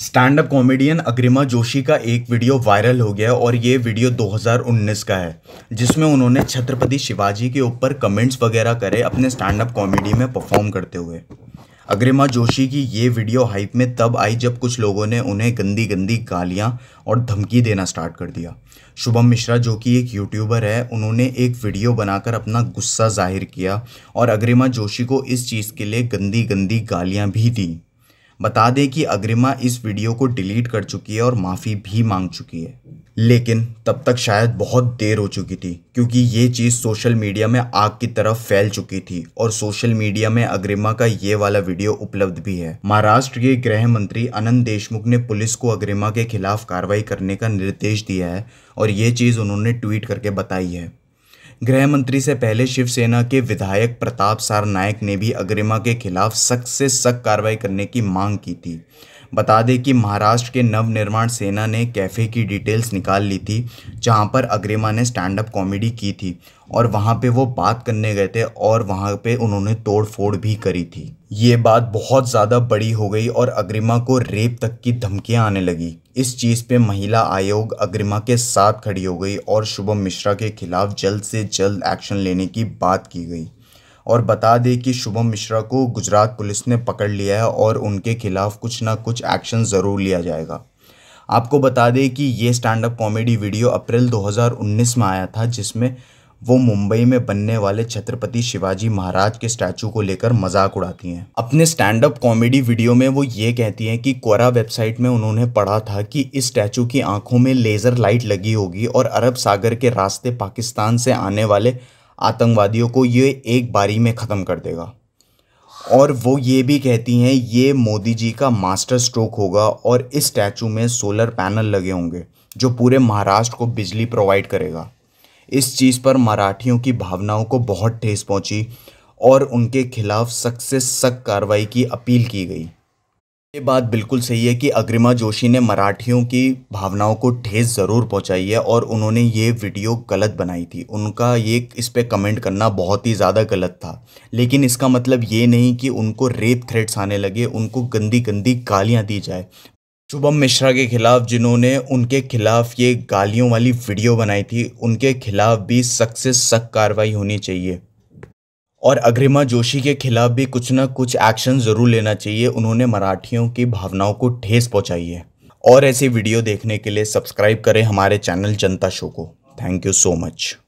stand up comedian Agrima Joshi का एक video viral हो गया और ये वीडियो 2019 का है जिसमें उन्होंने छत्रपति शिवाजी के ऊपर कमेंट्स वगैरह करे अपने स्टैंड अप कॉमेडी में परफॉर्म करते हुए अग्रिमा जोशी की ये वीडियो हाइप में तब आई जब कुछ लोगों ने उन्हें गंदी गंदी गालियाँ और धमकी देना स्टार्ट कर दिया शुभम मिश्रा जो कि एक यूट्यूबर है उन्होंने एक वीडियो बनाकर अपना गुस्सा जाहिर किया और अग्रिमा जोशी को इस चीज़ के लिए गंदी गंदी गालियाँ भी दीं बता दें कि अग्रिमा इस वीडियो को डिलीट कर चुकी है और माफ़ी भी मांग चुकी है लेकिन तब तक शायद बहुत देर हो चुकी थी क्योंकि ये चीज़ सोशल मीडिया में आग की तरफ फैल चुकी थी और सोशल मीडिया में अग्रिमा का ये वाला वीडियो उपलब्ध भी है महाराष्ट्र के गृह मंत्री अनंत देशमुख ने पुलिस को अग्रिमा के खिलाफ कार्रवाई करने का निर्देश दिया है और ये चीज़ उन्होंने ट्वीट करके बताई है गृह मंत्री से पहले शिवसेना के विधायक प्रताप सारनायक ने भी अग्रिमा के खिलाफ सख्त से सख्त कार्रवाई करने की मांग की थी बता दें कि महाराष्ट्र के नवनिर्माण सेना ने कैफ़े की डिटेल्स निकाल ली थी जहां पर अग्रिमा ने स्टैंड अप कॉमेडी की थी और वहाँ पे वो बात करने गए थे और वहाँ पे उन्होंने तोड़ फोड़ भी करी थी ये बात बहुत ज़्यादा बड़ी हो गई और अग्रिमा को रेप तक की धमकियाँ आने लगी इस चीज़ पे महिला आयोग अग्रिमा के साथ खड़ी हो गई और शुभम मिश्रा के खिलाफ जल्द से जल्द एक्शन लेने की बात की गई और बता दें कि शुभम मिश्रा को गुजरात पुलिस ने पकड़ लिया है और उनके खिलाफ कुछ ना कुछ एक्शन ज़रूर लिया जाएगा आपको बता दें कि ये stand up comedy video April 2019 में आया था जिसमें वो मुंबई में बनने वाले छत्रपति शिवाजी महाराज के स्टैचू को लेकर मजाक उड़ाती हैं अपने स्टैंड अप कॉमेडी वीडियो में वो ये कहती हैं कि कोरा वेबसाइट में उन्होंने पढ़ा था कि इस स्टैचू की आंखों में लेजर लाइट लगी होगी और अरब सागर के रास्ते पाकिस्तान से आने वाले आतंकवादियों को ये एक बारी में ख़त्म कर देगा और वो ये भी कहती हैं ये मोदी जी का मास्टर स्ट्रोक होगा और इस स्टैचू में सोलर पैनल लगे होंगे जो पूरे महाराष्ट्र को बिजली प्रोवाइड करेगा इस चीज़ पर मराठियों की भावनाओं को बहुत ठेस पहुंची और उनके खिलाफ सख्त से सख्त कार्रवाई की अपील की गई ये बात बिल्कुल सही है कि अग्रिमा जोशी ने मराठियों की भावनाओं को ठेस ज़रूर पहुंचाई है और उन्होंने ये वीडियो गलत बनाई थी उनका ये इस पर कमेंट करना बहुत ही ज़्यादा गलत था लेकिन इसका मतलब ये नहीं कि उनको रेप थ्रेट्स आने लगे उनको गंदी गंदी गालियाँ दी जाए शुभम मिश्रा के खिलाफ जिन्होंने उनके खिलाफ ये गालियों वाली वीडियो बनाई थी उनके खिलाफ भी सख्त से सख्त कार्रवाई होनी चाहिए और अग्रिमा जोशी के खिलाफ भी कुछ ना कुछ एक्शन ज़रूर लेना चाहिए उन्होंने मराठियों की भावनाओं को ठेस पहुंचाई है और ऐसी वीडियो देखने के लिए सब्सक्राइब करें हमारे चैनल जनता शो को थैंक यू सो मच